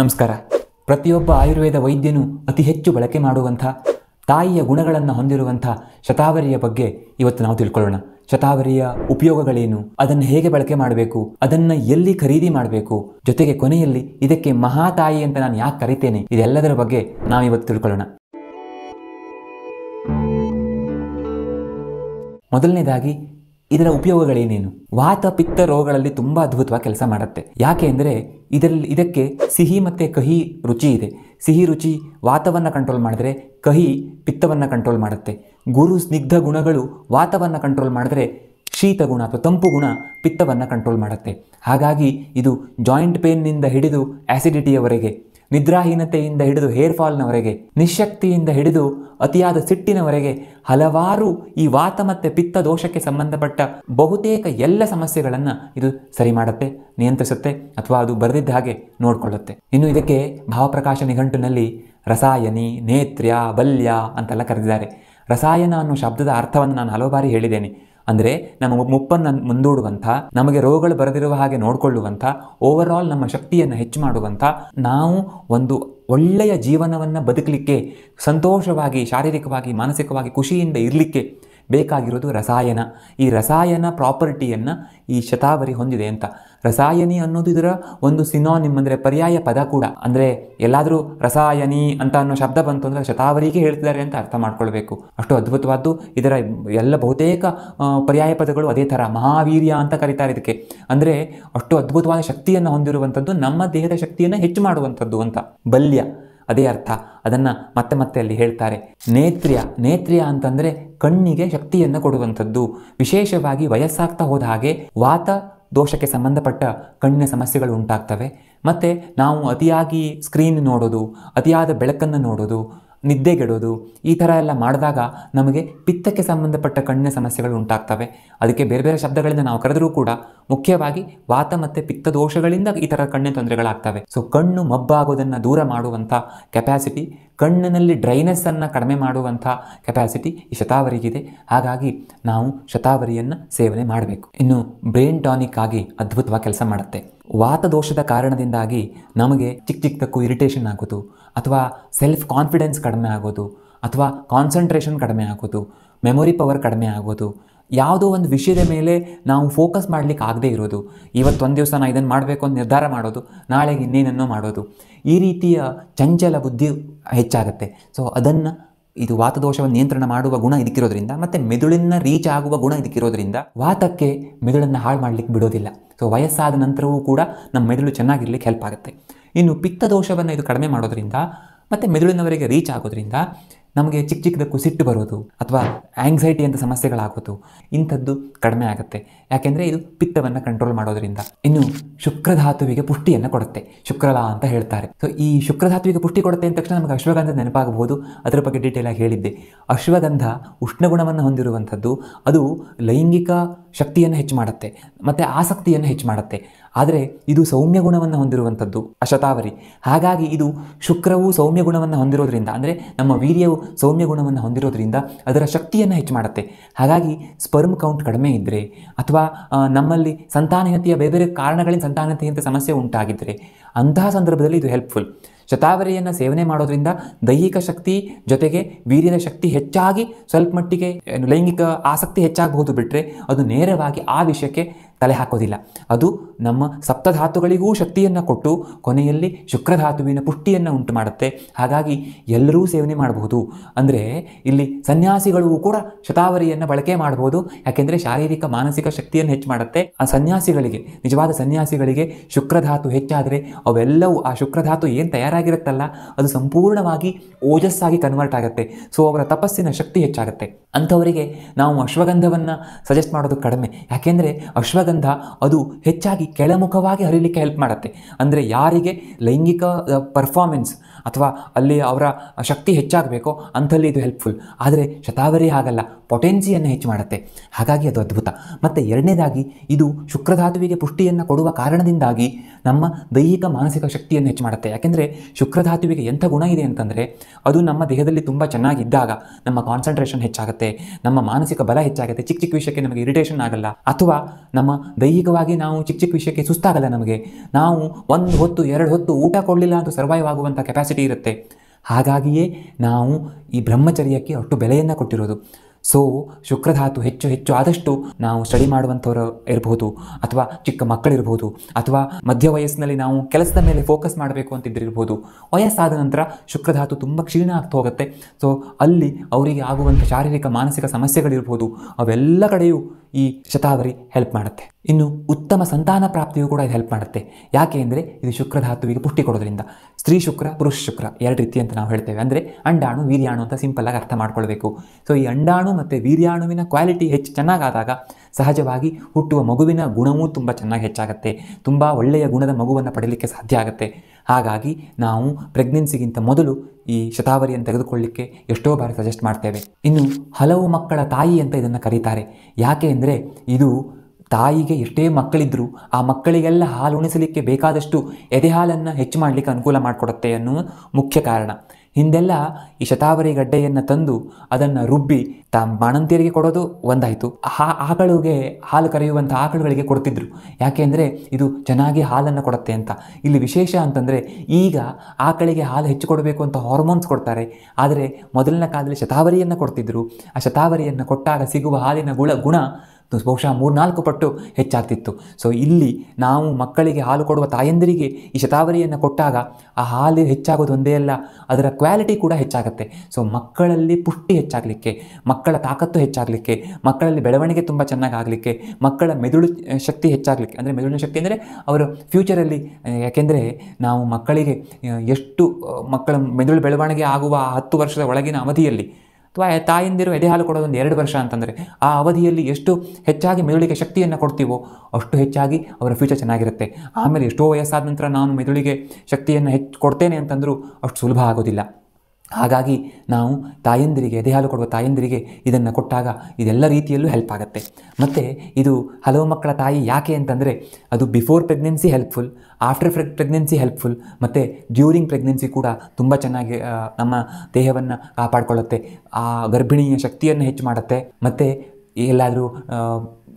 ನಮಸ್ಕಾರ ಪ್ರತಿಯೊಬ್ಬ ಆಯುರ್ವೇದ ವೈದ್ಯನು ಅತಿ ಹೆಚ್ಚು ಬಳಕೆ ಮಾಡುವಂಥ ತಾಯಿಯ ಗುಣಗಳನ್ನು ಹೊಂದಿರುವಂಥ ಶತಾವರಿಯ ಬಗ್ಗೆ ಇವತ್ತು ನಾವು ತಿಳ್ಕೊಳ್ಳೋಣ ಶತಾವರಿಯ ಉಪಯೋಗಗಳೇನು ಅದನ್ನು ಹೇಗೆ ಬಳಕೆ ಮಾಡಬೇಕು ಅದನ್ನು ಎಲ್ಲಿ ಖರೀದಿ ಮಾಡಬೇಕು ಜೊತೆಗೆ ಕೊನೆಯಲ್ಲಿ ಇದಕ್ಕೆ ಮಹಾತಾಯಿ ಅಂತ ನಾನು ಯಾಕೆ ಕರಿತೇನೆ ಇದೆಲ್ಲದರ ಬಗ್ಗೆ ನಾವಿವತ್ತು ತಿಳ್ಕೊಳ್ಳೋಣ ಮೊದಲನೇದಾಗಿ ಇದರ ಉಪಯೋಗಗಳೇನೇನು ವಾತ ಪಿತ್ತ ರೋಗಗಳಲ್ಲಿ ತುಂಬ ಅದ್ಭುತವಾಗಿ ಕೆಲಸ ಮಾಡುತ್ತೆ ಯಾಕೆ ಅಂದರೆ ಇದರಲ್ಲಿ ಇದಕ್ಕೆ ಸಿಹಿ ಮತ್ತು ಕಹಿ ರುಚಿ ಇದೆ ಸಿಹಿ ರುಚಿ ವಾತವನ್ನು ಕಂಟ್ರೋಲ್ ಮಾಡಿದ್ರೆ ಕಹಿ ಪಿತ್ತವನ್ನು ಕಂಟ್ರೋಲ್ ಮಾಡುತ್ತೆ ಗುರು ಸ್ನಿಗ್ಧ ಗುಣಗಳು ವಾತವನ್ನು ಕಂಟ್ರೋಲ್ ಮಾಡಿದ್ರೆ ಶೀತ ಗುಣ ಅಥವಾ ತಂಪು ಗುಣ ಪಿತ್ತವನ್ನು ಕಂಟ್ರೋಲ್ ಮಾಡುತ್ತೆ ಹಾಗಾಗಿ ಇದು ಜಾಯಿಂಟ್ ಪೇನ್ನಿಂದ ಹಿಡಿದು ಆ್ಯಸಿಡಿಟಿಯವರೆಗೆ ನಿದ್ರಾಹೀನತೆಯಿಂದ ಹಿಡಿದು ಹೇರ್ ಫಾಲ್ನವರೆಗೆ ನಿಶಕ್ತಿಯಿಂದ ಹಿಡಿದು ಅತಿಯಾದ ಸಿಟ್ಟಿನವರೆಗೆ ಹಲವಾರು ಈ ವಾತ ಮತ್ತು ಪಿತ್ತ ದೋಷಕ್ಕೆ ಸಂಬಂಧಪಟ್ಟ ಬಹುತೇಕ ಎಲ್ಲ ಸಮಸ್ಯೆಗಳನ್ನು ಇದು ಸರಿ ಮಾಡುತ್ತೆ ನಿಯಂತ್ರಿಸುತ್ತೆ ಅಥವಾ ಅದು ಬರೆದಿದ್ದ ಹಾಗೆ ನೋಡಿಕೊಳ್ಳುತ್ತೆ ಇನ್ನು ಇದಕ್ಕೆ ಭಾವಪ್ರಕಾಶ ನಿಘಂಟಿನಲ್ಲಿ ರಸಾಯನಿ ನೇತ್ರ್ಯ ಬಲ್ಯ ಅಂತೆಲ್ಲ ಕರೆದಿದ್ದಾರೆ ರಸಾಯನ ಅನ್ನೋ ಶಬ್ದದ ಅರ್ಥವನ್ನು ನಾನು ಹಲವು ಬಾರಿ ಹೇಳಿದ್ದೇನೆ ಅಂದರೆ ನಮ್ಮ ಮುಪ್ಪನ್ನು ಮುಂದೂಡುವಂಥ ನಮಗೆ ರೋಗಗಳು ಬರದಿರುವ ಹಾಗೆ ನೋಡಿಕೊಳ್ಳುವಂಥ ಓವರ್ ಆಲ್ ನಮ್ಮ ಶಕ್ತಿಯನ್ನು ಹೆಚ್ಚು ಮಾಡುವಂಥ ನಾವು ಒಂದು ಒಳ್ಳೆಯ ಜೀವನವನ್ನು ಬದುಕಲಿಕ್ಕೆ ಸಂತೋಷವಾಗಿ ಶಾರೀರಿಕವಾಗಿ ಮಾನಸಿಕವಾಗಿ ಖುಷಿಯಿಂದ ಇರಲಿಕ್ಕೆ ಬೇಕಾಗಿರೋದು ರಸಾಯನ ಈ ರಸಾಯನ ಪ್ರಾಪರ್ಟಿಯನ್ನು ಈ ಶತಾವರಿ ಹೊಂದಿದೆ ಅಂತ ರಸಾಯನಿ ಅನ್ನೋದು ಇದರ ಒಂದು ಸಿನಾನಿಮ್ ಅಂದರೆ ಪರ್ಯಾಯ ಪದ ಕೂಡ ಅಂದರೆ ಎಲ್ಲಾದರೂ ರಸಾಯನಿ ಅಂತ ಅನ್ನೋ ಶಬ್ದ ಬಂತು ಅಂದರೆ ಶತಾವರಿಗೆ ಹೇಳ್ತಿದ್ದಾರೆ ಅಂತ ಅರ್ಥ ಮಾಡ್ಕೊಳ್ಬೇಕು ಅಷ್ಟು ಅದ್ಭುತವಾದ್ದು ಇದರ ಎಲ್ಲ ಬಹುತೇಕ ಪರ್ಯಾಯ ಪದಗಳು ಅದೇ ಥರ ಮಹಾವೀರ್ಯ ಅಂತ ಕರೀತಾರೆ ಇದಕ್ಕೆ ಅಂದರೆ ಅಷ್ಟು ಅದ್ಭುತವಾದ ಶಕ್ತಿಯನ್ನು ಹೊಂದಿರುವಂಥದ್ದು ನಮ್ಮ ದೇಹದ ಶಕ್ತಿಯನ್ನು ಹೆಚ್ಚು ಮಾಡುವಂಥದ್ದು ಅಂತ ಬಲ್ಯ ಅದೇ ಅರ್ಥ ಅದನ್ನು ಮತ್ತೆ ಮತ್ತೆ ಅಲ್ಲಿ ಹೇಳ್ತಾರೆ ನೇತ್ರ್ಯ ನೇತ್ರ್ಯ ಅಂತಂದರೆ ಕಣ್ಣಿಗೆ ಶಕ್ತಿಯನ್ನು ಕೊಡುವಂಥದ್ದು ವಿಶೇಷವಾಗಿ ವಯಸ್ಸಾಗ್ತಾ ಹೋದ ಹಾಗೆ ವಾತ ದೋಷಕ್ಕೆ ಸಂಬಂಧಪಟ್ಟ ಕಣ್ಣಿನ ಸಮಸ್ಯೆಗಳು ಉಂಟಾಗ್ತವೆ ಮತ್ತು ನಾವು ಅತಿಯಾಗಿ ಸ್ಕ್ರೀನ್ ನೋಡೋದು ಅತಿಯಾದ ಬೆಳಕನ್ನು ನೋಡೋದು ನಿದ್ದೆಗೆಡೋದು ಈ ಥರ ಎಲ್ಲ ಮಾಡಿದಾಗ ನಮಗೆ ಪಿತ್ತಕ್ಕೆ ಸಂಬಂಧಪಟ್ಟ ಕಣ್ಣಿನ ಸಮಸ್ಯೆಗಳು ಉಂಟಾಗ್ತವೆ ಅದಕ್ಕೆ ಬೇರೆ ಬೇರೆ ಶಬ್ದಗಳಿಂದ ನಾವು ಕರೆದರೂ ಕೂಡ ಮುಖ್ಯವಾಗಿ ವಾತ ಮತ್ತು ಪಿತ್ತ ದೋಷಗಳಿಂದ ಈ ಥರ ಕಣ್ಣಿನ ತೊಂದರೆಗಳಾಗ್ತವೆ ಸೊ ಕಣ್ಣು ಮಬ್ಬಾಗೋದನ್ನು ದೂರ ಮಾಡುವಂಥ ಕೆಪ್ಯಾಸಿಟಿ ಕಣ್ಣಿನಲ್ಲಿ ಡ್ರೈನೆಸ್ಸನ್ನು ಕಡಿಮೆ ಮಾಡುವಂಥ ಕೆಪಾಸಿಟಿ ಈ ಶತಾವರಿಗಿದೆ ಹಾಗಾಗಿ ನಾವು ಶತಾವರಿಯನ್ನು ಸೇವನೆ ಮಾಡಬೇಕು ಇನ್ನು ಬ್ರೈನ್ ಟಾನಿಕ್ ಆಗಿ ಅದ್ಭುತವಾಗಿ ಕೆಲಸ ಮಾಡುತ್ತೆ ವಾತದೋಷದ ಕಾರಣದಿಂದಾಗಿ ನಮಗೆ ಚಿಕ್ಕ ಚಿಕ್ಕದಕ್ಕೂ ಇರಿಟೇಷನ್ ಆಗೋದು ಅಥವಾ ಸೆಲ್ಫ್ ಕಾನ್ಫಿಡೆನ್ಸ್ ಕಡಿಮೆ ಆಗೋದು ಅಥವಾ ಕಾನ್ಸಂಟ್ರೇಷನ್ ಕಡಿಮೆ ಆಗೋದು ಮೆಮೊರಿ ಪವರ್ ಕಡಿಮೆ ಆಗೋದು ಯಾವುದೋ ಒಂದು ವಿಷಯದ ಮೇಲೆ ನಾವು ಫೋಕಸ್ ಮಾಡಲಿಕ್ಕೆ ಆಗದೇ ಇರೋದು ಇವತ್ತೊಂದು ದಿವಸ ನಾನು ಇದನ್ನು ಮಾಡಬೇಕು ಅಂತ ನಿರ್ಧಾರ ಮಾಡೋದು ನಾಳೆಗೆ ಇನ್ನೇನನ್ನೋ ಮಾಡೋದು ಈ ರೀತಿಯ ಚಂಚಲ ಬುದ್ಧಿ ಹೆಚ್ಚಾಗುತ್ತೆ ಸೊ ಅದನ್ನು ಇದು ವಾತದೋಷವನ್ನು ನಿಯಂತ್ರಣ ಮಾಡುವ ಗುಣ ಇದಕ್ಕಿರೋದ್ರಿಂದ ಮತ್ತು ಮೆದುಳಿನ ರೀಚ್ ಆಗುವ ಗುಣ ಇದಕ್ಕಿರೋದ್ರಿಂದ ವಾತಕ್ಕೆ ಮೆದುಳನ್ನು ಹಾಳು ಮಾಡಲಿಕ್ಕೆ ಬಿಡೋದಿಲ್ಲ ಸೊ ವಯಸ್ಸಾದ ನಂತರವೂ ಕೂಡ ನಮ್ಮ ಮೆದುಳು ಚೆನ್ನಾಗಿರ್ಲಿಕ್ಕೆ ಹೆಲ್ಪ್ ಆಗುತ್ತೆ ಇನ್ನು ಪಿತ್ತ ದೋಷವನ್ನು ಇದು ಕಡಿಮೆ ಮಾಡೋದ್ರಿಂದ ಮತ್ತು ಮೆದುಳಿನವರೆಗೆ ರೀಚ್ ಆಗೋದ್ರಿಂದ ನಮಗೆ ಚಿಕ್ಕ ಚಿಕ್ಕದಕ್ಕೂ ಸಿಟ್ಟು ಬರೋದು ಅಥವಾ ಆಂಗ್ಸೈಟಿ ಅಂತ ಸಮಸ್ಯೆಗಳಾಗೋದು ಇಂಥದ್ದು ಕಡಿಮೆ ಆಗುತ್ತೆ ಯಾಕೆಂದರೆ ಇದು ಪಿತ್ತವನ್ನು ಕಂಟ್ರೋಲ್ ಮಾಡೋದ್ರಿಂದ ಇನ್ನು ಶುಕ್ರಧಾತುವಿಗೆ ಪುಷ್ಟಿಯನ್ನು ಕೊಡುತ್ತೆ ಶುಕ್ರಲ ಅಂತ ಹೇಳ್ತಾರೆ ಸೊ ಈ ಶುಕ್ರಧಾತುವಿಗೆ ಪುಷ್ಟಿ ಕೊಡುತ್ತೆ ಅಂದ ತಕ್ಷಣ ನಮಗೆ ಅಶ್ವಗಂಧ ನೆನಪಾಗಬಹುದು ಅದರ ಬಗ್ಗೆ ಡೀಟೇಲ್ ಆಗಿ ಹೇಳಿದ್ದೆ ಅಶ್ವಗಂಧ ಉಷ್ಣಗುಣವನ್ನು ಹೊಂದಿರುವಂಥದ್ದು ಅದು ಲೈಂಗಿಕ ಶಕ್ತಿಯನ್ನು ಹೆಚ್ಚು ಮಾಡುತ್ತೆ ಮತ್ತು ಆಸಕ್ತಿಯನ್ನು ಹೆಚ್ಚು ಮಾಡುತ್ತೆ ಆದರೆ ಇದು ಸೌಮ್ಯ ಗುಣವನ್ನು ಹೊಂದಿರುವಂಥದ್ದು ಅಶತಾವರಿ ಹಾಗಾಗಿ ಇದು ಶುಕ್ರವು ಸೌಮ್ಯ ಗುಣವನ್ನು ಹೊಂದಿರೋದ್ರಿಂದ ಅಂದರೆ ನಮ್ಮ ವೀರ್ಯವು ಸೌಮ್ಯ ಗುಣವನ್ನು ಹೊಂದಿರೋದ್ರಿಂದ ಅದರ ಶಕ್ತಿಯನ್ನು ಹೆಚ್ಚು ಮಾಡುತ್ತೆ ಹಾಗಾಗಿ ಸ್ಪರ್ಮ್ ಕೌಂಟ್ ಕಡಿಮೆ ಇದ್ದರೆ ಅಥವಾ ನಮ್ಮಲ್ಲಿ ಸಂತಾನಹತೆಯ ಬೇರೆ ಬೇರೆ ಕಾರಣಗಳಿಂದ ಸಂತಾನತೆಯಂತೆ ಸಮಸ್ಯೆ ಉಂಟಾಗಿದ್ದರೆ ಅಂತಹ ಸಂದರ್ಭದಲ್ಲಿ ಇದು ಹೆಲ್ಪ್ಫುಲ್ ಶತಾವರಿಯನ್ನು ಸೇವನೆ ಮಾಡೋದ್ರಿಂದ ದೈಹಿಕ ಶಕ್ತಿ ಜೊತೆಗೆ ವೀರ್ಯದ ಶಕ್ತಿ ಹೆಚ್ಚಾಗಿ ಸ್ವಲ್ಪ ಮಟ್ಟಿಗೆ ಲೈಂಗಿಕ ಆಸಕ್ತಿ ಹೆಚ್ಚಾಗಬಹುದು ಬಿಟ್ಟರೆ ಅದು ನೇರವಾಗಿ ಆ ವಿಷಯಕ್ಕೆ ತಲೆ ಹಾಕೋದಿಲ್ಲ ಅದು ನಮ್ಮ ಸಪ್ತಧಾತುಗಳಿಗೂ ಶಕ್ತಿಯನ್ನು ಕೊಟ್ಟು ಕೊನೆಯಲ್ಲಿ ಶುಕ್ರಧಾತುವಿನ ಪುಷ್ಟಿಯನ್ನು ಉಂಟು ಮಾಡುತ್ತೆ ಹಾಗಾಗಿ ಎಲ್ಲರೂ ಸೇವನೆ ಮಾಡಬಹುದು ಅಂದರೆ ಇಲ್ಲಿ ಸನ್ಯಾಸಿಗಳು ಕೂಡ ಶತಾವರಿಯನ್ನು ಬಳಕೆ ಮಾಡಬಹುದು ಯಾಕೆಂದರೆ ಶಾರೀರಿಕ ಮಾನಸಿಕ ಶಕ್ತಿಯನ್ನು ಹೆಚ್ಚು ಮಾಡುತ್ತೆ ಆ ಸನ್ಯಾಸಿಗಳಿಗೆ ನಿಜವಾದ ಸನ್ಯಾಸಿಗಳಿಗೆ ಶುಕ್ರಧಾತು ಹೆಚ್ಚಾದರೆ ಅವೆಲ್ಲವೂ ಆ ಶುಕ್ರಧಾತು ಏನು ತಯಾರಾಗಿರುತ್ತಲ್ಲ ಅದು ಸಂಪೂರ್ಣವಾಗಿ ಓಜಸ್ಸಾಗಿ ಕನ್ವರ್ಟ್ ಆಗುತ್ತೆ ಸೊ ಅವರ ತಪಸ್ಸಿನ ಶಕ್ತಿ ಹೆಚ್ಚಾಗುತ್ತೆ ಅಂಥವರಿಗೆ ನಾವು ಅಶ್ವಗಂಧವನ್ನು ಸಜೆಸ್ಟ್ ಮಾಡೋದು ಕಡಿಮೆ ಯಾಕೆಂದರೆ ಅಶ್ವಗಂಧ ಅದು ಹೆಚ್ಚಾಗಿ ಕೆಳಮುಖವಾಗಿ ಹರಿಲಿಕ್ಕೆ ಹೆಲ್ಪ್ ಮಾಡುತ್ತೆ ಅಂದರೆ ಯಾರಿಗೆ ಲೈಂಗಿಕ ಪರ್ಫಾರ್ಮೆನ್ಸ್ ಅಥವಾ ಅಲ್ಲಿ ಅವರ ಶಕ್ತಿ ಹೆಚ್ಚಾಗಬೇಕೋ ಅಂಥಲ್ಲಿ ಇದು ಹೆಲ್ಪ್ಫುಲ್ ಆದರೆ ಶತಾವರಿ ಹಾಗಲ್ಲ ಪೊಟೆನ್ಸಿಯನ್ನು ಹೆಚ್ಚು ಮಾಡುತ್ತೆ ಹಾಗಾಗಿ ಅದು ಅದ್ಭುತ ಮತ್ತು ಎರಡನೇದಾಗಿ ಇದು ಶುಕ್ರಧಾತುವಿಗೆ ಪುಷ್ಟಿಯನ್ನು ಕೊಡುವ ಕಾರಣದಿಂದಾಗಿ ನಮ್ಮ ದೈಹಿಕ ಮಾನಸಿಕ ಶಕ್ತಿಯನ್ನು ಹೆಚ್ಚು ಮಾಡುತ್ತೆ ಯಾಕೆಂದರೆ ಶುಕ್ರಧಾತುವಿಗೆ ಎಂಥ ಗುಣ ಇದೆ ಅಂತಂದರೆ ಅದು ನಮ್ಮ ದೇಹದಲ್ಲಿ ತುಂಬ ಚೆನ್ನಾಗಿದ್ದಾಗ ನಮ್ಮ ಕಾನ್ಸಂಟ್ರೇಷನ್ ಹೆಚ್ಚಾಗುತ್ತೆ ನಮ್ಮ ಮಾನಸಿಕ ಬಲ ಹೆಚ್ಚಾಗುತ್ತೆ ಚಿಕ್ಕ ಚಿಕ್ಕ ವಿಷಯಕ್ಕೆ ನಮಗೆ ಇರಿಟೇಷನ್ ಆಗಲ್ಲ ಅಥವಾ ನಮ್ಮ ದೈಹಿಕವಾಗಿ ನಾವು ಚಿಕ್ಕ ಚಿಕ್ಕ ವಿಷಯಕ್ಕೆ ಸುಸ್ತಾಗಲ್ಲ ನಮಗೆ ನಾವು ಒಂದು ಹೊತ್ತು ಎರಡು ಹೊತ್ತು ಊಟ ಕೊಡಲಿಲ್ಲ ಅಂತ ಸರ್ವೈವ್ ಆಗುವಂಥ ಕೆಪಾಸಿಟಿ ಕೆಪಾಸಿಟಿ ಇರುತ್ತೆ ಹಾಗಾಗಿಯೇ ನಾವು ಈ ಬ್ರಹ್ಮಚರ್ಯಕ್ಕೆ ಅಷ್ಟು ಬೆಲೆಯನ್ನು ಕೊಟ್ಟಿರೋದು ಸೊ ಶುಕ್ರಧಾತು ಹೆಚ್ಚು ಹೆಚ್ಚು ಆದಷ್ಟು ನಾವು ಸ್ಟಡಿ ಮಾಡುವಂಥವ್ರು ಇರಬಹುದು ಅಥವಾ ಚಿಕ್ಕ ಮಕ್ಕಳಿರ್ಬೋದು ಅಥವಾ ಮಧ್ಯ ವಯಸ್ಸಿನಲ್ಲಿ ನಾವು ಕೆಲಸದ ಮೇಲೆ ಫೋಕಸ್ ಮಾಡಬೇಕು ಅಂತಿದ್ದಿರ್ಬೋದು ವಯಸ್ಸಾದ ನಂತರ ಶುಕ್ರಧಾತು ತುಂಬ ಕ್ಷೀಣ ಆಗ್ತಾ ಹೋಗುತ್ತೆ ಸೊ ಅಲ್ಲಿ ಅವರಿಗೆ ಆಗುವಂಥ ಶಾರೀರಿಕ ಮಾನಸಿಕ ಸಮಸ್ಯೆಗಳಿರ್ಬೋದು ಅವೆಲ್ಲ ಕಡೆಯೂ ಈ ಶತಾವರಿ ಹೆಲ್ಪ್ ಮಾಡುತ್ತೆ ಇನ್ನು ಉತ್ತಮ ಸಂತಾನ ಪ್ರಾಪ್ತಿಯೂ ಕೂಡ ಇದು ಹೆಲ್ಪ್ ಮಾಡುತ್ತೆ ಯಾಕೆ ಅಂದರೆ ಇದು ಶುಕ್ರಧಾತುವಿಗೆ ಪುಷ್ಟಿ ಕೊಡೋದ್ರಿಂದ ಸ್ತ್ರೀ ಶುಕ್ರ ಪುರುಷ ಶುಕ್ರ ಎರಡು ರೀತಿ ಅಂತ ನಾವು ಹೇಳ್ತೇವೆ ಅಂದರೆ ಅಂಡಾಣು ವೀರ್ಯಾಣು ಅಂತ ಸಿಂಪಲ್ಲಾಗಿ ಅರ್ಥ ಮಾಡ್ಕೊಳ್ಬೇಕು ಸೊ ಈ ಅಂಡಾಣು ಮತ್ತು ವೀರ್ಯಾಣುವಿನ ಕ್ವಾಲಿಟಿ ಹೆಚ್ಚು ಚೆನ್ನಾಗಾದಾಗ ಸಹಜವಾಗಿ ಹುಟ್ಟುವ ಮಗುವಿನ ಗುಣವೂ ತುಂಬ ಚೆನ್ನಾಗಿ ಹೆಚ್ಚಾಗುತ್ತೆ ತುಂಬ ಒಳ್ಳೆಯ ಗುಣದ ಮಗುವನ್ನು ಪಡೆಯಲಿಕ್ಕೆ ಸಾಧ್ಯ ಆಗುತ್ತೆ ಹಾಗಾಗಿ ನಾವು ಪ್ರೆಗ್ನೆನ್ಸಿಗಿಂತ ಮೊದಲು ಈ ಶತಾವರಿಯನ್ನು ತೆಗೆದುಕೊಳ್ಳಿಕ್ಕೆ ಎಷ್ಟೋ ಬಾರಿ ಸಜೆಸ್ಟ್ ಮಾಡ್ತೇವೆ ಇನ್ನು ಹಲವು ಮಕ್ಕಳ ತಾಯಿ ಅಂತ ಇದನ್ನು ಕರೀತಾರೆ ಯಾಕೆ ಅಂದರೆ ಇದು ತಾಯಿಗೆ ಎಷ್ಟೇ ಮಕ್ಕಳಿದ್ದರೂ ಆ ಮಕ್ಕಳಿಗೆಲ್ಲ ಹಾಲು ಉಣಿಸಲಿಕ್ಕೆ ಬೇಕಾದಷ್ಟು ಎದೆಹಾಲನ್ನು ಹೆಚ್ಚು ಮಾಡಲಿಕ್ಕೆ ಅನುಕೂಲ ಮಾಡಿಕೊಡುತ್ತೆ ಅನ್ನೋ ಮುಖ್ಯ ಕಾರಣ ಹಿಂದೆಲ್ಲ ಈ ಶತಾವರಿ ಗಡ್ಡೆಯನ್ನು ತಂದು ಅದನ್ನು ರುಬ್ಬಿ ತಮ್ಮ ಬಾಣಂತಿಯರಿಗೆ ಕೊಡೋದು ಒಂದಾಯಿತು ಹಾ ಆಕಳುಗೆ ಹಾಲು ಕರೆಯುವಂಥ ಆಕಳುಗಳಿಗೆ ಕೊಡ್ತಿದ್ರು ಯಾಕೆಂದರೆ ಇದು ಚೆನ್ನಾಗಿ ಹಾಲನ್ನು ಕೊಡುತ್ತೆ ಅಂತ ಇಲ್ಲಿ ವಿಶೇಷ ಅಂತಂದರೆ ಈಗ ಆಕಳಿಗೆ ಹಾಲು ಹೆಚ್ಚು ಕೊಡಬೇಕು ಅಂತ ಹಾರ್ಮೋನ್ಸ್ ಕೊಡ್ತಾರೆ ಆದರೆ ಮೊದಲಿನ ಕಾಲದಲ್ಲಿ ಶತಾವರಿಯನ್ನು ಕೊಡ್ತಿದ್ರು ಆ ಶತಾವರಿಯನ್ನು ಕೊಟ್ಟಾಗ ಸಿಗುವ ಹಾಲಿನ ಗುಣ ಗುಣ ಬಹುಶಃ ಮೂರ್ನಾಲ್ಕು ಪಟ್ಟು ಹೆಚ್ಚಾಗ್ತಿತ್ತು ಸೊ ಇಲ್ಲಿ ನಾವು ಮಕ್ಕಳಿಗೆ ಹಾಲು ಕೊಡುವ ತಾಯಂದಿರಿಗೆ ಈ ಶತಾವರಿಯನ್ನು ಕೊಟ್ಟಾಗ ಆ ಹಾಲು ಹೆಚ್ಚಾಗೋದು ಒಂದೇ ಅಲ್ಲ ಅದರ ಕ್ವಾಲಿಟಿ ಕೂಡ ಹೆಚ್ಚಾಗುತ್ತೆ ಸೊ ಮಕ್ಕಳಲ್ಲಿ ಪುಷ್ಟಿ ಹೆಚ್ಚಾಗಲಿಕ್ಕೆ ಮಕ್ಕಳ ತಾಕತ್ತು ಹೆಚ್ಚಾಗಲಿಕ್ಕೆ ಮಕ್ಕಳಲ್ಲಿ ಬೆಳವಣಿಗೆ ತುಂಬ ಚೆನ್ನಾಗಿ ಆಗಲಿಕ್ಕೆ ಮಕ್ಕಳ ಮೆದುಳು ಶಕ್ತಿ ಹೆಚ್ಚಾಗಲಿಕ್ಕೆ ಅಂದರೆ ಮೆದುಳಿನ ಶಕ್ತಿ ಅಂದರೆ ಅವರು ಫ್ಯೂಚರಲ್ಲಿ ಯಾಕೆಂದರೆ ನಾವು ಮಕ್ಕಳಿಗೆ ಎಷ್ಟು ಮಕ್ಕಳ ಮೆದುಳು ಬೆಳವಣಿಗೆ ಆಗುವ ಹತ್ತು ವರ್ಷದ ಒಳಗಿನ ಅವಧಿಯಲ್ಲಿ ಅಥವಾ ತಾಯಂದಿರು ಎದೆ ಹಾಲು ಒಂದು ಎರಡು ವರ್ಷ ಅಂತಂದರೆ ಆ ಅವಧಿಯಲ್ಲಿ ಎಷ್ಟು ಹೆಚ್ಚಾಗಿ ಮೆದುಳಿಗೆ ಶಕ್ತಿಯನ್ನು ಕೊಡ್ತೀವೋ ಅಷ್ಟು ಹೆಚ್ಚಾಗಿ ಅವರ ಫ್ಯೂಚರ್ ಚೆನ್ನಾಗಿರುತ್ತೆ ಆಮೇಲೆ ಎಷ್ಟೋ ವಯಸ್ಸಾದ ನಂತರ ನಾನು ಮೆದುಳಿಗೆ ಶಕ್ತಿಯನ್ನು ಹೆಚ್ಚು ಕೊಡ್ತೇನೆ ಅಂತಂದರೂ ಅಷ್ಟು ಸುಲಭ ಆಗೋದಿಲ್ಲ ಹಾಗಾಗಿ ನಾವು ತಾಯಂದಿರಿಗೆ ಎದೆಹಾಲು ಕೊಡುವ ತಾಯಂದಿರಿಗೆ ಇದನ್ನು ಕೊಟ್ಟಾಗ ಇದೆಲ್ಲ ರೀತಿಯಲ್ಲೂ ಹೆಲ್ಪ್ ಆಗುತ್ತೆ ಮತ್ತು ಇದು ಹಲವು ಮಕ್ಕಳ ತಾಯಿ ಯಾಕೆ ಅಂತಂದರೆ ಅದು before pregnancy helpful after pregnancy helpful ಮತ್ತು ಡ್ಯೂರಿಂಗ್ ಪ್ರೆಗ್ನೆನ್ಸಿ ಕೂಡ ತುಂಬ ಚೆನ್ನಾಗಿ ನಮ್ಮ ದೇಹವನ್ನು ಕಾಪಾಡಿಕೊಳ್ಳುತ್ತೆ ಆ ಗರ್ಭಿಣಿಯ ಶಕ್ತಿಯನ್ನು ಹೆಚ್ಚು ಮಾಡುತ್ತೆ ಮತ್ತು ಎಲ್ಲಾದರೂ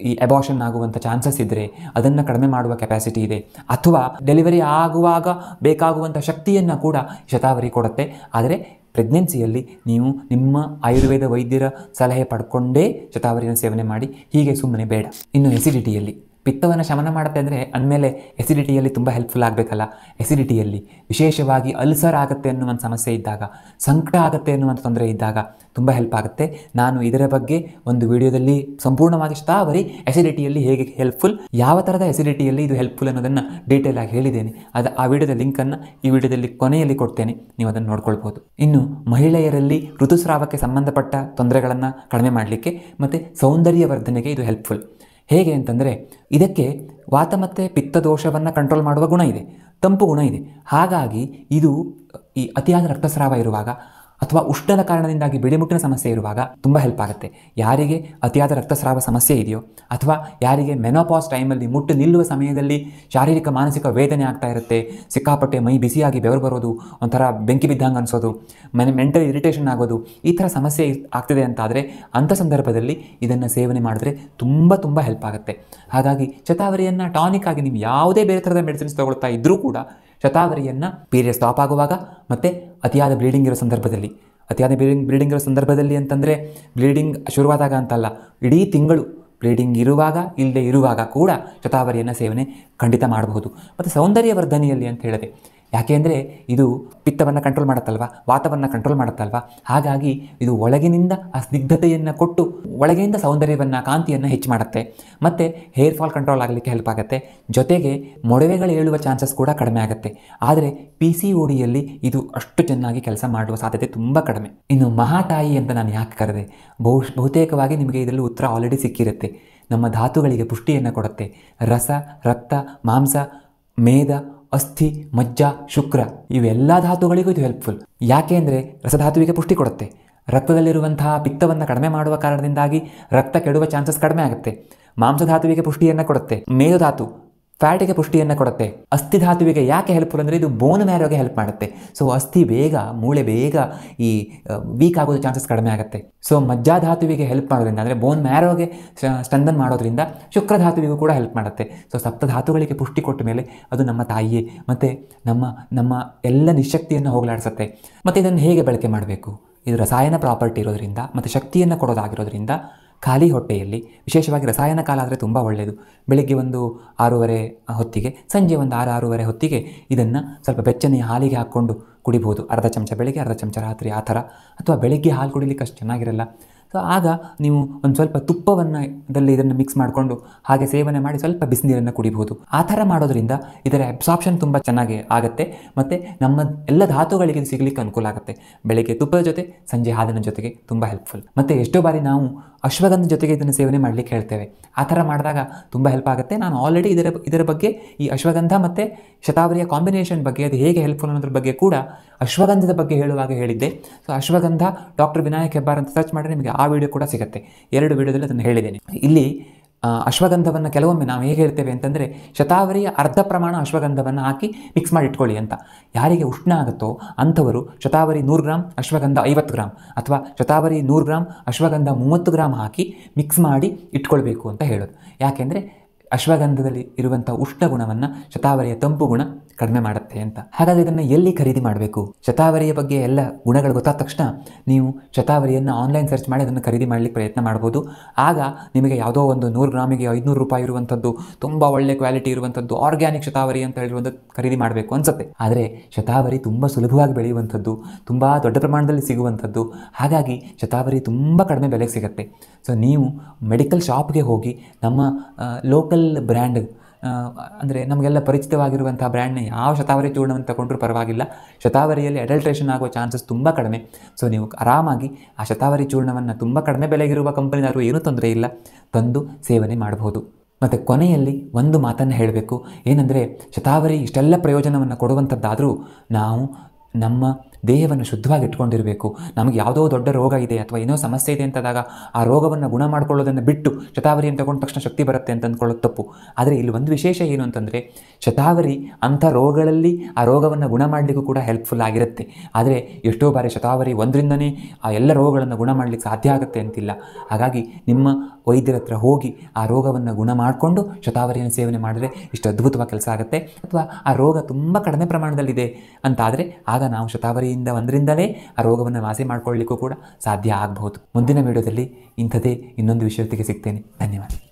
ಈ ಅಬಾಷನ್ ಆಗುವಂಥ ಚಾನ್ಸಸ್ ಇದ್ದರೆ ಅದನ್ನು ಕಡಿಮೆ ಮಾಡುವ ಕೆಪಾಸಿಟಿ ಇದೆ ಅಥವಾ ಡೆಲಿವರಿ ಆಗುವಾಗ ಬೇಕಾಗುವಂಥ ಶಕ್ತಿಯನ್ನು ಕೂಡ ಶತಾವರಿ ಕೊಡುತ್ತೆ ಆದರೆ ಪ್ರೆಗ್ನೆನ್ಸಿಯಲ್ಲಿ ನೀವು ನಿಮ್ಮ ಆಯುರ್ವೇದ ವೈದ್ಯರ ಸಲಹೆ ಪಡ್ಕೊಂಡೇ ಶತಾವರಿಯನ್ನು ಸೇವನೆ ಮಾಡಿ ಹೀಗೆ ಸುಮ್ಮನೆ ಬೇಡ ಇನ್ನು ಎಸಿಡಿಟಿಯಲ್ಲಿ ಪಿತ್ತವನ್ನು ಶಮನ ಮಾಡುತ್ತೆ ಅಂದರೆ ಅಂದಮೇಲೆ ಎಸಿಡಿಟಿಯಲ್ಲಿ ತುಂಬ ಹೆಲ್ಪ್ಫುಲ್ ಆಗಬೇಕಲ್ಲ ಎಸಿಡಿಟಿಯಲ್ಲಿ ವಿಶೇಷವಾಗಿ ಅಲ್ಸರ್ ಆಗುತ್ತೆ ಅನ್ನುವಂಥ ಸಮಸ್ಯೆ ಇದ್ದಾಗ ಸಂಕಟ ಆಗುತ್ತೆ ಅನ್ನುವಂಥ ತೊಂದರೆ ಇದ್ದಾಗ ತುಂಬ ಹೆಲ್ಪ್ ಆಗುತ್ತೆ ನಾನು ಇದರ ಬಗ್ಗೆ ಒಂದು ವಿಡಿಯೋದಲ್ಲಿ ಸಂಪೂರ್ಣವಾಗಿ ಬರಿ ಎಸಿಡಿಟಿಯಲ್ಲಿ ಹೇಗೆ ಹೆಲ್ಪ್ಫುಲ್ ಯಾವ ಥರದ ಎಸಿಡಿಟಿಯಲ್ಲಿ ಇದು ಹೆಲ್ಪ್ಫುಲ್ ಅನ್ನೋದನ್ನು ಡೀಟೇಲ್ ಆಗಿ ಹೇಳಿದ್ದೇನೆ ಅದು ಆ ವಿಡಿಯೋದ ಲಿಂಕನ್ನು ಈ ವಿಡಿಯೋದಲ್ಲಿ ಕೊನೆಯಲ್ಲಿ ಕೊಡ್ತೇನೆ ನೀವು ಅದನ್ನು ನೋಡ್ಕೊಳ್ಬೋದು ಇನ್ನು ಮಹಿಳೆಯರಲ್ಲಿ ಋತುಸ್ರಾವಕ್ಕೆ ಸಂಬಂಧಪಟ್ಟ ತೊಂದರೆಗಳನ್ನು ಕಡಿಮೆ ಮಾಡಲಿಕ್ಕೆ ಮತ್ತು ಸೌಂದರ್ಯವರ್ಧನೆಗೆ ಇದು ಹೆಲ್ಪ್ಫುಲ್ ಹೇಗೆ ಅಂತಂದರೆ ಇದಕ್ಕೆ ವಾತ ಮತ್ತು ದೋಷವನ್ನು ಕಂಟ್ರೋಲ್ ಮಾಡುವ ಗುಣ ಇದೆ ತಂಪು ಗುಣ ಇದೆ ಹಾಗಾಗಿ ಇದು ಈ ಅತಿಯಾದ ರಕ್ತಸ್ರಾವ ಇರುವಾಗ ಅಥವಾ ಉಷ್ಣದ ಕಾರಣದಿಂದಾಗಿ ಬಿಳಿಮುಟ್ಟಿನ ಸಮಸ್ಯೆ ಇರುವಾಗ ತುಂಬ ಹೆಲ್ಪ್ ಆಗುತ್ತೆ ಯಾರಿಗೆ ಅತಿಯಾದ ರಕ್ತಸ್ರಾವ ಸಮಸ್ಯೆ ಇದೆಯೋ ಅಥವಾ ಯಾರಿಗೆ ಮೆನೋಪಾಸ್ ಟೈಮಲ್ಲಿ ಮುಟ್ಟು ನಿಲ್ಲುವ ಸಮಯದಲ್ಲಿ ಶಾರೀರಿಕ ಮಾನಸಿಕ ವೇದನೆ ಆಗ್ತಾ ಇರುತ್ತೆ ಸಿಕ್ಕಾಪಟ್ಟೆ ಮೈ ಬಿಸಿಯಾಗಿ ಬೆವರು ಬರೋದು ಒಂಥರ ಬೆಂಕಿ ಬಿದ್ದಂಗೆ ಅನಿಸೋದು ಮನೆ ಮೆಂಟಲ್ ಇರಿಟೇಷನ್ ಆಗೋದು ಈ ಥರ ಸಮಸ್ಯೆ ಆಗ್ತಿದೆ ಅಂತಾದರೆ ಅಂಥ ಸಂದರ್ಭದಲ್ಲಿ ಇದನ್ನು ಸೇವನೆ ಮಾಡಿದ್ರೆ ತುಂಬ ತುಂಬ ಹೆಲ್ಪ್ ಆಗುತ್ತೆ ಹಾಗಾಗಿ ಚತಾವರಿಯನ್ನು ಟಾನಿಕ್ ಆಗಿ ನೀವು ಯಾವುದೇ ಬೇರೆ ಥರದ ಮೆಡಿಸಿನ್ಸ್ ತೊಗೊಳ್ತಾ ಇದ್ದರೂ ಕೂಡ ಶತಾವರಿಯನ್ನು ಪೀರಿಯಡ್ ಸ್ಟಾಪ್ ಆಗುವಾಗ ಮತ್ತು ಅತಿಯಾದ ಬ್ಲೀಡಿಂಗ್ ಇರೋ ಸಂದರ್ಭದಲ್ಲಿ ಅತಿಯಾದ ಬ್ಲೀಡಿಂಗ್ ಬ್ಲೀಡಿಂಗ್ ಇರೋ ಸಂದರ್ಭದಲ್ಲಿ ಅಂತಂದರೆ ಬ್ಲೀಡಿಂಗ್ ಶುರುವಾದಾಗ ಅಂತಲ್ಲ ಇಡೀ ತಿಂಗಳು ಬ್ಲೀಡಿಂಗ್ ಇರುವಾಗ ಇಲ್ಲದೆ ಇರುವಾಗ ಕೂಡ ಶತಾವರಿಯನ್ನು ಸೇವನೆ ಖಂಡಿತ ಮಾಡಬಹುದು ಮತ್ತು ಸೌಂದರ್ಯವರ್ಧನೆಯಲ್ಲಿ ಅಂತ ಹೇಳಿದೆ ಯಾಕೆ ಅಂದರೆ ಇದು ಪಿತ್ತವನ್ನು ಕಂಟ್ರೋಲ್ ಮಾಡುತ್ತಲ್ವ ವಾತವನ್ನು ಕಂಟ್ರೋಲ್ ಮಾಡುತ್ತಲ್ವ ಹಾಗಾಗಿ ಇದು ಒಳಗಿನಿಂದ ಆ ಸ್ನಿಗ್ಧತೆಯನ್ನು ಕೊಟ್ಟು ಒಳಗಿನಿಂದ ಸೌಂದರ್ಯವನ್ನು ಕಾಂತಿಯನ್ನು ಹೆಚ್ಚು ಮಾಡುತ್ತೆ ಮತ್ತು ಹೇರ್ ಫಾಲ್ ಕಂಟ್ರೋಲ್ ಆಗಲಿಕ್ಕೆ ಹೆಲ್ಪ್ ಆಗುತ್ತೆ ಜೊತೆಗೆ ಮೊಡವೆಗಳು ಏಳುವ ಚಾನ್ಸಸ್ ಕೂಡ ಕಡಿಮೆ ಆಗುತ್ತೆ ಆದರೆ ಪಿ ಸಿ ಓಡಿಯಲ್ಲಿ ಇದು ಅಷ್ಟು ಚೆನ್ನಾಗಿ ಕೆಲಸ ಮಾಡುವ ಸಾಧ್ಯತೆ ತುಂಬ ಕಡಿಮೆ ಇನ್ನು ಮಹಾತಾಯಿ ಅಂತ ನಾನು ಯಾಕೆ ಕರೆದೆ ಬಹುಶ್ ಬಹುತೇಕವಾಗಿ ನಿಮಗೆ ಇದರಲ್ಲಿ ಉತ್ತರ ಆಲ್ರೆಡಿ ಸಿಕ್ಕಿರುತ್ತೆ ನಮ್ಮ ಧಾತುಗಳಿಗೆ ಪುಷ್ಟಿಯನ್ನು ಕೊಡುತ್ತೆ ರಸ ರಕ್ತ ಮಾಂಸ ಮೇಧ ಅಸ್ಥಿ ಮಜ್ಜ ಶುಕ್ರ ಇವೆಲ್ಲ ಧಾತುಗಳಿಗೂ ಇದು ಹೆಲ್ಪ್ಫುಲ್ ಯಾಕೆ ಅಂದರೆ ರಸಧಾತುವಿಗೆ ಪುಷ್ಟಿ ಕೊಡುತ್ತೆ ರಕ್ತದಲ್ಲಿರುವಂತಹ ಪಿತ್ತವನ್ನು ಕಡಿಮೆ ಮಾಡುವ ಕಾರಣದಿಂದಾಗಿ ರಕ್ತ ಕೆಡುವ ಚಾನ್ಸಸ್ ಕಡಿಮೆ ಆಗುತ್ತೆ ಮಾಂಸಧಾತುವಿಗೆ ಪುಷ್ಟಿಯನ್ನು ಕೊಡುತ್ತೆ ಮೇರುಧಾತು ಫ್ಯಾಟಿಗೆ ಪುಷ್ಟಿಯನ್ನು ಕೊಡುತ್ತೆ ಧಾತುವಿಗೆ ಯಾಕೆ ಹೆಲ್ಪ್ಫುಲ್ ಅಂದರೆ ಇದು ಬೋನ್ ಮ್ಯಾರೋಗೆ ಹೆಲ್ಪ್ ಮಾಡುತ್ತೆ ಸೊ ಅಸ್ಥಿ ಬೇಗ ಮೂಳೆ ಬೇಗ ಈ ವೀಕ್ ಆಗೋದು ಚಾನ್ಸಸ್ ಕಡಿಮೆ ಆಗುತ್ತೆ ಸೊ ಮಜ್ಜಾಧಾತುವಿಗೆ ಹೆಲ್ಪ್ ಮಾಡೋದ್ರಿಂದ ಅಂದರೆ ಬೋನ್ ಮ್ಯಾರೋಗೆ ಸ್ಟಂದನ್ ಮಾಡೋದ್ರಿಂದ ಶುಕ್ರಧಾತುವಿಗೂ ಕೂಡ ಹೆಲ್ಪ್ ಮಾಡುತ್ತೆ ಸೊ ಸಪ್ತ ಧಾತುಗಳಿಗೆ ಪುಷ್ಟಿ ಕೊಟ್ಟ ಮೇಲೆ ಅದು ನಮ್ಮ ತಾಯಿಯೇ ಮತ್ತು ನಮ್ಮ ನಮ್ಮ ಎಲ್ಲ ನಿಶಕ್ತಿಯನ್ನು ಹೋಗಲಾಡಿಸುತ್ತೆ ಮತ್ತು ಇದನ್ನು ಹೇಗೆ ಬಳಕೆ ಮಾಡಬೇಕು ಇದು ರಸಾಯನ ಪ್ರಾಪರ್ಟಿ ಇರೋದರಿಂದ ಮತ್ತು ಶಕ್ತಿಯನ್ನು ಕೊಡೋದಾಗಿರೋದ್ರಿಂದ ಖಾಲಿ ಹೊಟ್ಟೆಯಲ್ಲಿ ವಿಶೇಷವಾಗಿ ರಸಾಯನ ಕಾಲ ಆದರೆ ತುಂಬ ಒಳ್ಳೆಯದು ಬೆಳಗ್ಗೆ ಒಂದು ಆರೂವರೆ ಹೊತ್ತಿಗೆ ಸಂಜೆ ಒಂದು ಆರು ಆರೂವರೆ ಹೊತ್ತಿಗೆ ಇದನ್ನು ಸ್ವಲ್ಪ ಬೆಚ್ಚನೆಯ ಹಾಲಿಗೆ ಹಾಕ್ಕೊಂಡು ಕುಡಿಬೋದು ಅರ್ಧ ಚಮಚ ಬೆಳಗ್ಗೆ ಅರ್ಧ ಚಮಚ ರಾತ್ರಿ ಆ ಥರ ಅಥವಾ ಬೆಳಿಗ್ಗೆ ಹಾಲು ಕುಡಿಲಿಕ್ಕೆ ಅಷ್ಟು ಚೆನ್ನಾಗಿರಲ್ಲ ಸೊ ಆಗ ನೀವು ಒಂದು ಸ್ವಲ್ಪ ತುಪ್ಪವನ್ನು ಇದರಲ್ಲಿ ಇದನ್ನು ಮಿಕ್ಸ್ ಮಾಡಿಕೊಂಡು ಹಾಗೆ ಸೇವನೆ ಮಾಡಿ ಸ್ವಲ್ಪ ಬಿಸಿನೀರನ್ನು ಕುಡಿಬಹುದು ಆ ಥರ ಮಾಡೋದ್ರಿಂದ ಇದರ ಅಬ್ಸಾರ್ಪ್ಷನ್ ತುಂಬ ಚೆನ್ನಾಗಿ ಆಗುತ್ತೆ ಮತ್ತು ನಮ್ಮ ಎಲ್ಲ ಧಾತುಗಳಿಗೆ ಸಿಗಲಿಕ್ಕೆ ಅನುಕೂಲ ಆಗುತ್ತೆ ಬೆಳಿಗ್ಗೆ ತುಪ್ಪದ ಜೊತೆ ಸಂಜೆ ಹಾಲಿನ ಜೊತೆಗೆ ತುಂಬ ಹೆಲ್ಪ್ಫುಲ್ ಮತ್ತು ಎಷ್ಟೋ ಬಾರಿ ನಾವು ಅಶ್ವಗಂಧ ಜೊತೆಗೆ ಇದನ್ನು ಸೇವನೆ ಮಾಡಲಿಕ್ಕೆ ಹೇಳ್ತೇವೆ ಆ ಥರ ಮಾಡಿದಾಗ ತುಂಬ ಹೆಲ್ಪ್ ಆಗುತ್ತೆ ನಾನು ಆಲ್ರೆಡಿ ಇದರ ಇದರ ಬಗ್ಗೆ ಈ ಅಶ್ವಗಂಧ ಮತ್ತು ಶತಾವರಿಯ ಕಾಂಬಿನೇಷನ್ ಬಗ್ಗೆ ಅದು ಹೇಗೆ ಹೆಲ್ಪ್ಫುಲ್ ಅನ್ನೋದ್ರ ಬಗ್ಗೆ ಕೂಡ ಅಶ್ವಗಂಧದ ಬಗ್ಗೆ ಹೇಳುವಾಗ ಹೇಳಿದ್ದೆ ಸೊ ಅಶ್ವಗಂಧ ಡಾಕ್ಟರ್ ವಿನಾಯಕ್ ಹೆಬ್ಬಾರ್ ಅಂತ ಸರ್ಚ್ ಮಾಡಿದ್ರೆ ನಿಮಗೆ ಆ ವಿಡಿಯೋ ಕೂಡ ಸಿಗುತ್ತೆ ಎರಡು ವಿಡಿಯೋದಲ್ಲಿ ಅದನ್ನು ಹೇಳಿದ್ದೇನೆ ಇಲ್ಲಿ ಅಶ್ವಗಂಧವನ್ನು ಕೆಲವೊಮ್ಮೆ ನಾವು ಹೇಗೆ ಹೇಳ್ತೇವೆ ಅಂತಂದರೆ ಶತಾವರಿಯ ಅರ್ಧ ಪ್ರಮಾಣ ಅಶ್ವಗಂಧವನ್ನು ಹಾಕಿ ಮಿಕ್ಸ್ ಮಾಡಿ ಇಟ್ಕೊಳ್ಳಿ ಅಂತ ಯಾರಿಗೆ ಉಷ್ಣ ಆಗುತ್ತೋ ಅಂಥವರು ಶತಾವರಿ ನೂರು ಗ್ರಾಮ್ ಅಶ್ವಗಂಧ ಐವತ್ತು ಗ್ರಾಮ್ ಅಥವಾ ಶತಾವರಿ ನೂರು ಗ್ರಾಮ್ ಅಶ್ವಗಂಧ ಮೂವತ್ತು ಗ್ರಾಮ್ ಹಾಕಿ ಮಿಕ್ಸ್ ಮಾಡಿ ಇಟ್ಕೊಳ್ಬೇಕು ಅಂತ ಹೇಳೋದು ಯಾಕೆಂದರೆ ಅಶ್ವಗಂಧದಲ್ಲಿ ಇರುವಂಥ ಗುಣವನ್ನು ಶತಾವರಿಯ ತಂಪು ಗುಣ ಕಡಿಮೆ ಮಾಡುತ್ತೆ ಅಂತ ಹಾಗಾದರೆ ಇದನ್ನು ಎಲ್ಲಿ ಖರೀದಿ ಮಾಡಬೇಕು ಶತಾವರಿಯ ಬಗ್ಗೆ ಎಲ್ಲ ಗುಣಗಳು ಗೊತ್ತಾದ ತಕ್ಷಣ ನೀವು ಶತಾವರಿಯನ್ನು ಆನ್ಲೈನ್ ಸರ್ಚ್ ಮಾಡಿ ಅದನ್ನು ಖರೀದಿ ಮಾಡಲಿಕ್ಕೆ ಪ್ರಯತ್ನ ಮಾಡ್ಬೋದು ಆಗ ನಿಮಗೆ ಯಾವುದೋ ಒಂದು ನೂರು ಗ್ರಾಮಿಗೆ ಐದುನೂರು ರೂಪಾಯಿ ಇರುವಂಥದ್ದು ತುಂಬ ಒಳ್ಳೆ ಕ್ವಾಲಿಟಿ ಇರುವಂಥದ್ದು ಆರ್ಗ್ಯಾನಿಕ್ ಶತಾವರಿ ಅಂತ ಹೇಳಿರುವಂಥ ಖರೀದಿ ಮಾಡಬೇಕು ಅನಿಸುತ್ತೆ ಆದರೆ ಶತಾವರಿ ತುಂಬ ಸುಲಭವಾಗಿ ಬೆಳೆಯುವಂಥದ್ದು ತುಂಬ ದೊಡ್ಡ ಪ್ರಮಾಣದಲ್ಲಿ ಸಿಗುವಂಥದ್ದು ಹಾಗಾಗಿ ಶತಾವರಿ ತುಂಬ ಕಡಿಮೆ ಬೆಲೆಗೆ ಸಿಗುತ್ತೆ ಸೊ ನೀವು ಮೆಡಿಕಲ್ ಶಾಪ್ಗೆ ಹೋಗಿ ನಮ್ಮ ಲೋಕಲ್ ಲೋಕಲ್ ಬ್ರ್ಯಾಂಡ್ ಅಂದರೆ ನಮಗೆಲ್ಲ ಪರಿಚಿತವಾಗಿರುವಂಥ ಬ್ರ್ಯಾಂಡ್ನ ಯಾವ ಶತಾವರಿ ಚೂರ್ಣವನ್ನು ತಗೊಂಡ್ರೂ ಪರವಾಗಿಲ್ಲ ಶತಾವರಿಯಲ್ಲಿ ಅಡಲ್ಟ್ರೇಷನ್ ಆಗುವ ಚಾನ್ಸಸ್ ತುಂಬ ಕಡಿಮೆ ಸೊ ನೀವು ಆರಾಮಾಗಿ ಆ ಶತಾವರಿ ಚೂರ್ಣವನ್ನು ತುಂಬ ಕಡಿಮೆ ಬೆಲೆಗಿರುವ ಕಂಪನಿಯಾದರೂ ಏನೂ ತೊಂದರೆ ಇಲ್ಲ ತಂದು ಸೇವನೆ ಮಾಡಬಹುದು ಮತ್ತು ಕೊನೆಯಲ್ಲಿ ಒಂದು ಮಾತನ್ನು ಹೇಳಬೇಕು ಏನಂದರೆ ಶತಾವರಿ ಇಷ್ಟೆಲ್ಲ ಪ್ರಯೋಜನವನ್ನು ಕೊಡುವಂಥದ್ದಾದರೂ ನಾವು ನಮ್ಮ ದೇಹವನ್ನು ಶುದ್ಧವಾಗಿ ಇಟ್ಕೊಂಡಿರಬೇಕು ನಮಗೆ ಯಾವುದೋ ದೊಡ್ಡ ರೋಗ ಇದೆ ಅಥವಾ ಏನೋ ಸಮಸ್ಯೆ ಇದೆ ಅಂತದಾಗ ಆ ರೋಗವನ್ನು ಗುಣ ಮಾಡಿಕೊಳ್ಳೋದನ್ನು ಬಿಟ್ಟು ಶತಾವರಿಯನ್ನು ತಗೊಂಡ ತಕ್ಷಣ ಶಕ್ತಿ ಬರುತ್ತೆ ಅಂತ ಅಂದ್ಕೊಳ್ಳೋದು ತಪ್ಪು ಆದರೆ ಇಲ್ಲಿ ಒಂದು ವಿಶೇಷ ಏನು ಅಂತಂದರೆ ಶತಾವರಿ ಅಂಥ ರೋಗಗಳಲ್ಲಿ ಆ ರೋಗವನ್ನು ಗುಣ ಮಾಡಲಿಕ್ಕೂ ಕೂಡ ಹೆಲ್ಪ್ಫುಲ್ ಆಗಿರುತ್ತೆ ಆದರೆ ಎಷ್ಟೋ ಬಾರಿ ಶತಾವರಿ ಒಂದರಿಂದನೇ ಆ ಎಲ್ಲ ರೋಗಗಳನ್ನು ಗುಣ ಮಾಡಲಿಕ್ಕೆ ಸಾಧ್ಯ ಆಗುತ್ತೆ ಅಂತಿಲ್ಲ ಹಾಗಾಗಿ ನಿಮ್ಮ ವೈದ್ಯರ ಹತ್ರ ಹೋಗಿ ಆ ರೋಗವನ್ನು ಗುಣ ಮಾಡಿಕೊಂಡು ಶತಾವರಿಯನ್ನು ಸೇವನೆ ಮಾಡಿದರೆ ಇಷ್ಟು ಅದ್ಭುತವಾಗಿ ಕೆಲಸ ಆಗುತ್ತೆ ಅಥವಾ ಆ ರೋಗ ತುಂಬ ಕಡಿಮೆ ಪ್ರಮಾಣದಲ್ಲಿದೆ ಅಂತಾದರೆ ಆಗ ನಾವು ಶತಾವರಿಯಿಂದ ಒಂದರಿಂದಲೇ ಆ ರೋಗವನ್ನು ವಾಸಿ ಮಾಡಿಕೊಳ್ಳಲಿಕ್ಕೂ ಕೂಡ ಸಾಧ್ಯ ಆಗಬಹುದು ಮುಂದಿನ ವಿಡಿಯೋದಲ್ಲಿ ಇಂಥದೇ ಇನ್ನೊಂದು ವಿಷಯಕ್ಕೆ ಸಿಗ್ತೇನೆ ಧನ್ಯವಾದ